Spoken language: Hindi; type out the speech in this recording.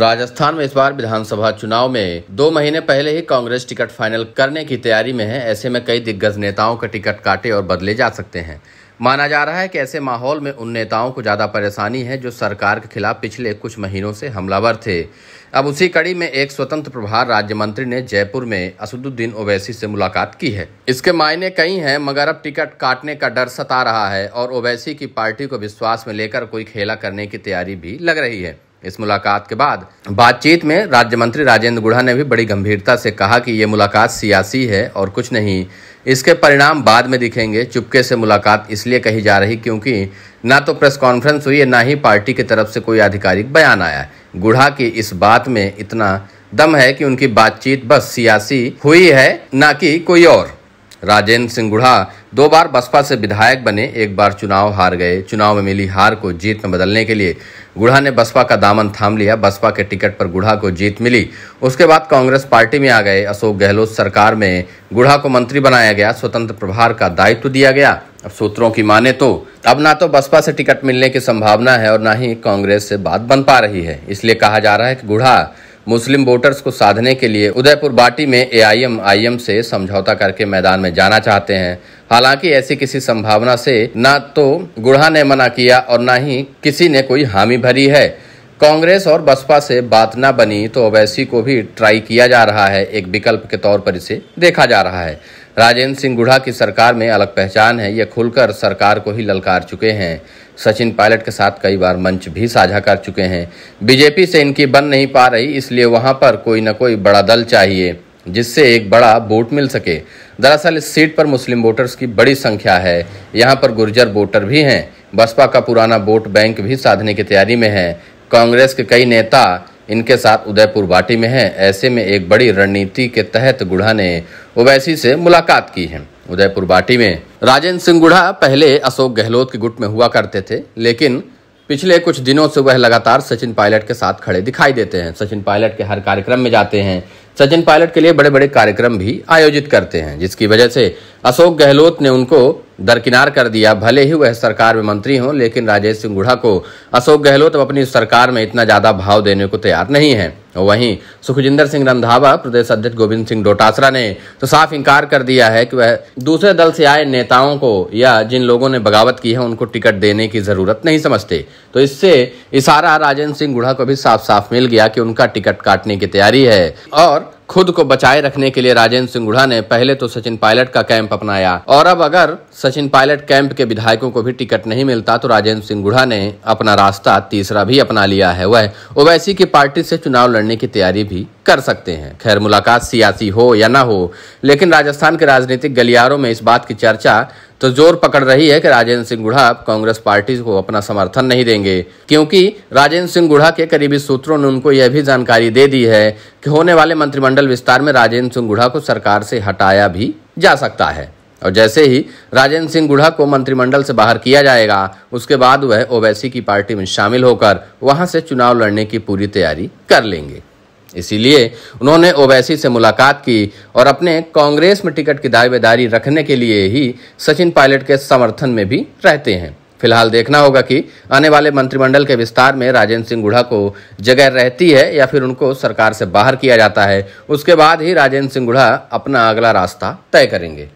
राजस्थान में इस बार विधानसभा चुनाव में दो महीने पहले ही कांग्रेस टिकट फाइनल करने की तैयारी में है ऐसे में कई दिग्गज नेताओं का टिकट काटे और बदले जा सकते हैं माना जा रहा है कि ऐसे माहौल में उन नेताओं को ज़्यादा परेशानी है जो सरकार के खिलाफ पिछले कुछ महीनों से हमलावर थे अब उसी कड़ी में एक स्वतंत्र प्रभार राज्य मंत्री ने जयपुर में असदुद्दीन ओवैसी से मुलाकात की है इसके मायने कई हैं मगर अब टिकट काटने का डर सता रहा है और ओवैसी की पार्टी को विश्वास में लेकर कोई खेला करने की तैयारी भी लग रही है इस मुलाकात के बाद बातचीत में राज्य मंत्री राजेंद्र गुढ़ा ने भी बड़ी गंभीरता से कहा कि ये मुलाकात सियासी है और कुछ नहीं इसके परिणाम बाद में दिखेंगे चुपके से मुलाकात इसलिए कही जा रही क्योंकि ना तो प्रेस कॉन्फ्रेंस हुई है ना ही पार्टी की तरफ से कोई आधिकारिक बयान आया गुढ़ा की इस बात में इतना दम है कि उनकी बातचीत बस सियासी हुई है ना कि कोई और राजेंद्र सिंह गुढ़ा दो बार बसपा से विधायक बने एक बार चुनाव हार गए चुनाव में मिली हार को जीत में बदलने के लिए गुढ़ा ने बसपा का दामन थाम लिया बसपा के टिकट पर गुढ़ा को जीत मिली उसके बाद कांग्रेस पार्टी में आ गए अशोक गहलोत सरकार में गुढ़ा को मंत्री बनाया गया स्वतंत्र प्रभार का दायित्व दिया गया अब सूत्रों की माने तो अब ना तो बसपा से टिकट मिलने की संभावना है और ना ही कांग्रेस से बात बन पा रही है इसलिए कहा जा रहा है कि गुढ़ा मुस्लिम वोटर्स को साधने के लिए उदयपुर बाटी में एआईएमआईएम से समझौता करके मैदान में जाना चाहते हैं हालांकि ऐसी किसी संभावना से न तो गुढ़ा ने मना किया और न ही किसी ने कोई हामी भरी है कांग्रेस और बसपा से बात ना बनी तो अवैसी को भी ट्राई किया जा रहा है एक विकल्प के तौर पर इसे देखा जा रहा है राजेंद्र सिंह गुढ़ा की सरकार में अलग पहचान है ये खुलकर सरकार को ही ललकार चुके हैं सचिन पायलट के साथ कई बार मंच भी साझा कर चुके हैं बीजेपी से इनकी बन नहीं पा रही इसलिए वहां पर कोई न कोई बड़ा दल चाहिए जिससे एक बड़ा वोट मिल सके दरअसल इस सीट पर मुस्लिम वोटर्स की बड़ी संख्या है यहाँ पर गुर्जर वोटर भी हैं बसपा का पुराना वोट बैंक भी साधने की तैयारी में है कांग्रेस के कई नेता इनके साथ उदयपुर वाटी में हैं ऐसे में एक बड़ी रणनीति के तहत गुढ़ा ने ओवैसी से मुलाकात की है उदयपुर बाटी में राजेंद्र सिंह गुढ़ा पहले अशोक गहलोत के गुट में हुआ करते थे लेकिन पिछले कुछ दिनों से वह लगातार सचिन पायलट के साथ खड़े दिखाई देते हैं सचिन पायलट के हर कार्यक्रम में जाते हैं सचिन पायलट के लिए बड़े बड़े कार्यक्रम भी आयोजित करते हैं जिसकी वजह से अशोक गहलोत ने उनको दरकिनार कर दिया भले ही वह सरकार में मंत्री हों लेकिन राजेश सिंह गुढ़ा को अशोक गहलोत अब अपनी सरकार में इतना ज़्यादा भाव देने को तैयार नहीं है वहीं सुखजिंदर सिंह रंधावा प्रदेश अध्यक्ष गोविंद सिंह डोटासरा ने तो साफ इंकार कर दिया है कि वह दूसरे दल से आए नेताओं को या जिन लोगों ने बगावत की है उनको टिकट देने की जरूरत नहीं समझते तो इससे इशारा राजेंद्र सिंह गुढ़ा को भी साफ साफ मिल गया कि उनका टिकट काटने की तैयारी है और खुद को बचाए रखने के लिए राजेंद्र सिंह ने पहले तो सचिन पायलट का कैंप अपनाया और अब अगर सचिन पायलट कैंप के विधायकों को भी टिकट नहीं मिलता तो राजेंद्र सिंह ने अपना रास्ता तीसरा भी अपना लिया है वह ओवैसी की पार्टी से चुनाव लड़ने की तैयारी भी कर सकते हैं खैर मुलाकात सियासी हो या ना हो लेकिन राजस्थान के राजनीतिक गलियारों में इस बात की चर्चा तो जोर पकड़ रही है कि राजेंद्र सिंह गुढ़ा कांग्रेस पार्टी को अपना समर्थन नहीं देंगे क्योंकि राजेंद्र सिंह गुढ़ा के करीबी सूत्रों ने उनको यह भी जानकारी दे दी है कि होने वाले मंत्रिमंडल विस्तार में राजेंद्र सिंह गुढ़ा को सरकार से हटाया भी जा सकता है और जैसे ही राजेंद्र सिंह गुढ़ा को मंत्रिमंडल से बाहर किया जाएगा उसके बाद वह ओवैसी की पार्टी में शामिल होकर वहां से चुनाव लड़ने की पूरी तैयारी कर लेंगे इसीलिए उन्होंने ओवैसी से मुलाकात की और अपने कांग्रेस में टिकट की दावेदारी रखने के लिए ही सचिन पायलट के समर्थन में भी रहते हैं फिलहाल देखना होगा कि आने वाले मंत्रिमंडल के विस्तार में राजेंद्र सिंह गुढ़ा को जगह रहती है या फिर उनको सरकार से बाहर किया जाता है उसके बाद ही राजेंद्र सिंह गुढ़ा अपना अगला रास्ता तय करेंगे